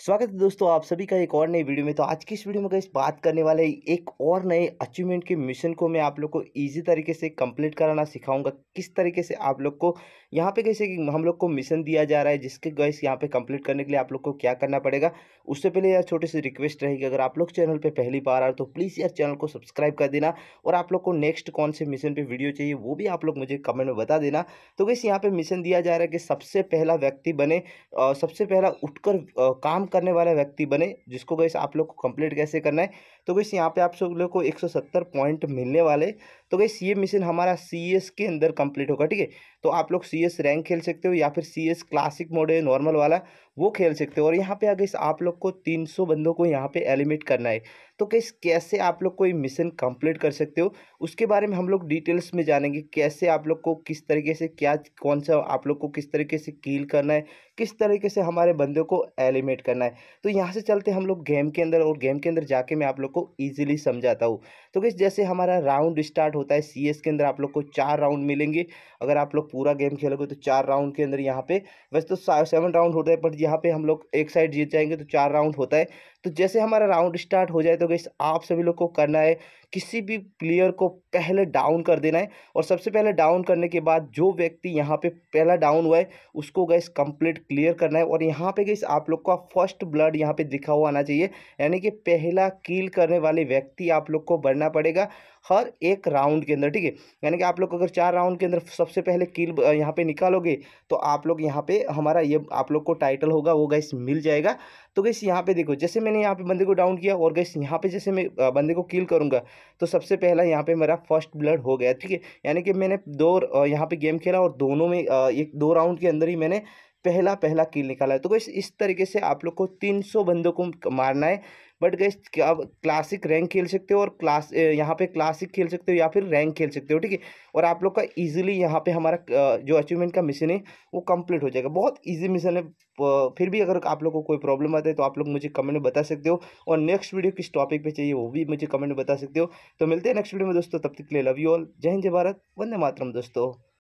स्वागत है दोस्तों आप सभी का एक और नई वीडियो में तो आज की इस वीडियो में गई बात करने वाले एक और नए अचीवमेंट के मिशन को मैं आप लोग को इजी तरीके से कंप्लीट कराना सिखाऊंगा किस तरीके से आप लोग को यहाँ पे कैसे हम लोग को मिशन दिया जा रहा है जिसके गैस यहाँ पे कंप्लीट करने के लिए आप लोग को क्या करना पड़ेगा उससे पहले यार छोटी सी रिक्वेस्ट रहेगी अगर आप लोग चैनल पर पहली बार आ रहे तो प्लीज़ यार चैनल को सब्सक्राइब कर देना और आप लोग को नेक्स्ट कौन से मिशन पर वीडियो चाहिए वो भी आप लोग मुझे कमेंट में बता देना तो गैस यहाँ पर मिशन दिया जा रहा है कि सबसे पहला व्यक्ति बने सबसे पहला उठकर काम करने वाला व्यक्ति बने जिसको गैस आप लोग को कंप्लीट कैसे करना है तो गैस यहाँ पे आप सब लोग को 170 पॉइंट मिलने वाले तो गैस ये मिशन हमारा सी के अंदर कंप्लीट होगा ठीक है तो आप लोग सी रैंक खेल सकते हो या फिर सी क्लासिक मोड है नॉर्मल वाला वो खेल सकते हो और यहाँ पे गई आप लोग को तीन बंदों को यहाँ पर एलिमिनेट करना है तो गैस कैसे आप लोग कोई मिशन कंप्लीट कर सकते हो उसके बारे में हम लोग डिटेल्स में जानेंगे कैसे आप लोग को किस तरीके से क्या कौन सा आप लोग को किस तरीके से कील करना है किस तरीके से हमारे बंदों को एलिमिनेट करना है करना है तो यहाँ से चलते हम लोग गेम के अंदर और गेम के अंदर जाके मैं आप लोग को ईजिली समझाता हूँ तो गैस जैसे हमारा राउंड स्टार्ट होता है सी के अंदर आप लोग को चार राउंड मिलेंगे अगर आप लोग पूरा गेम खेलोगे तो चार राउंड के अंदर यहाँ पे वैसे तो सेवन राउंड होता है बट यहाँ पे हम लोग एक साइड जीत जाएंगे तो चार राउंड होता है तो जैसे हमारा राउंड स्टार्ट हो जाए तो गैस आप सभी लोग को करना है किसी भी प्लेयर को पहले डाउन कर देना है और सबसे पहले डाउन करने के बाद जो व्यक्ति यहाँ पे पहला डाउन हुआ है उसको गैस कंप्लीट क्लियर करना है और यहाँ पे गैस आप लोग का फर्स्ट ब्लड यहाँ पे दिखा हुआ आना चाहिए यानी कि पहला कील करने वाले व्यक्ति आप लोग को बढ़ना पड़ेगा हर एक राउंड के अंदर ठीक है यानी कि आप लोग अगर चार राउंड के अंदर सबसे पहले कील यहाँ पर निकालोगे तो आप लोग यहाँ पे हमारा ये आप लोग को टाइटल होगा वो गैस मिल जाएगा तो गैस यहाँ पे देखो जैसे मैंने यहाँ पे बंदे को डाउन किया और गैस यहाँ पे जैसे मैं बंदे को किल करूँगा तो सबसे पहला यहाँ पे मेरा फर्स्ट ब्लड हो गया ठीक है यानी कि मैंने दो यहाँ पे गेम खेला और दोनों में एक दो राउंड के अंदर ही मैंने पहला पहला किल निकाला है तो गैस इस तरीके से आप लोग को तीन सौ बंदों को मारना है बट गैस अब क्लासिक रैंक खेल सकते हो और क्लास यहाँ पे क्लासिक खेल सकते हो या फिर रैंक खेल सकते हो ठीक है और आप लोग का इजीली यहाँ पे हमारा जो अचीवमेंट का मिशन है वो कंप्लीट हो जाएगा बहुत इजी मिशन है फिर भी अगर आप लोग को कोई प्रॉब्लम आता है तो आप लोग मुझे कमेंट में बता सकते हो और नेक्स्ट वीडियो किस टॉपिक पर चाहिए वो भी मुझे कमेंट में बता सकते हो तो मिलते हैं नेक्स्ट वीडियो में दोस्तों तब तक के लिए लव यू ऑल जय हिंद जय भारत वंदे मातरम दोस्तों